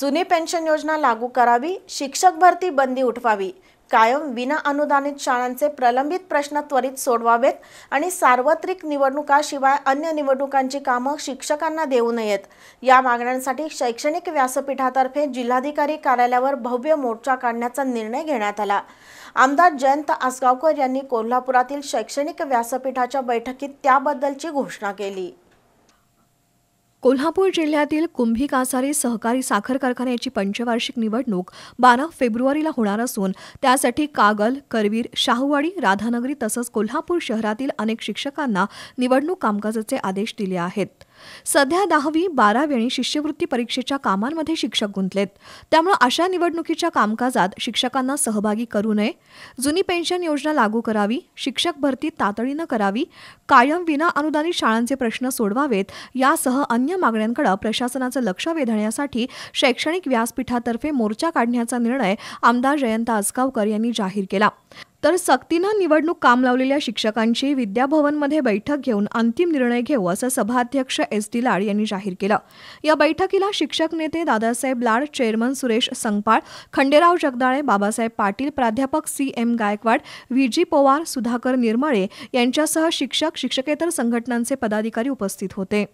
जुनी पेन्शन योजना लागू करावी शिक्षक भरती बंदी उठवावी कायम विना अनुदानित शाळांचे प्रलंबित प्रश्न त्वरित सोडवावेत आणि सार्वत्रिक निवडणुकाशिवाय अन्य निवडणुकांची कामं शिक्षकांना देऊ नयेत या मागण्यांसाठी शैक्षणिक व्यासपीठातर्फे जिल्हाधिकारी कार्यालयावर भव्य मोर्चा काढण्याचा निर्णय घेण्यात आला आमदार जयंत आसगावकर यांनी कोल्हापुरातील शैक्षणिक व्यासपीठाच्या बैठकीत त्याबद्दलची घोषणा केली कोल्हापूर जिल्ह्यातील कुंभी कासारी सहकारी साखर कारखान्याची पंचवार्षिक निवडणूक बारा फेब्रुवारीला होणार असून त्यासाठी कागल करवीर शाहूवाडी राधानगरी तसंच कोल्हापूर शहरातील अनेक शिक्षकांना निवडणूक कामकाजाचे आदेश दिले आहेत सध्या दहावी बारावी आणि शिष्यवृत्ती परीक्षेच्या कामांमध्ये शिक्षक गुंतलेत त्यामुळे अशा निवडणुकीच्या कामकाजात शिक्षकांना सहभागी करू नये जुनी पेन्शन योजना लागू करावी शिक्षक भरती तातडीनं करावी कायम विना अनुदानित शाळांचे प्रश्न सोडवावेत यासह अन्य मागण्यांकडे प्रशासनाचं लक्ष वेधण्यासाठी शैक्षणिक व्यासपीठातर्फे मोर्चा काढण्याचा निर्णय आमदार जयंत आसगावकर यांनी जाहीर केला तर सक्तीनं निवडणूक काम लावलेल्या शिक्षकांची विद्याभवनमध्ये बैठक घेऊन अंतिम निर्णय घेऊ असं सभाध्यक्ष एस डी लाड यांनी जाहीर केलं या बैठकीला शिक्षक नेते दादासाहेब लाड चेअरमन सुरेश संगपाळ खंडेराव जगदाळे बाबासाहेब पाटील प्राध्यापक C M Gaikwad V G Pawar Sudhakar Nirmale यांच्यासह शिक्षक शिक्षकेतर संघटनांचे पदाधिकारी उपस्थित होते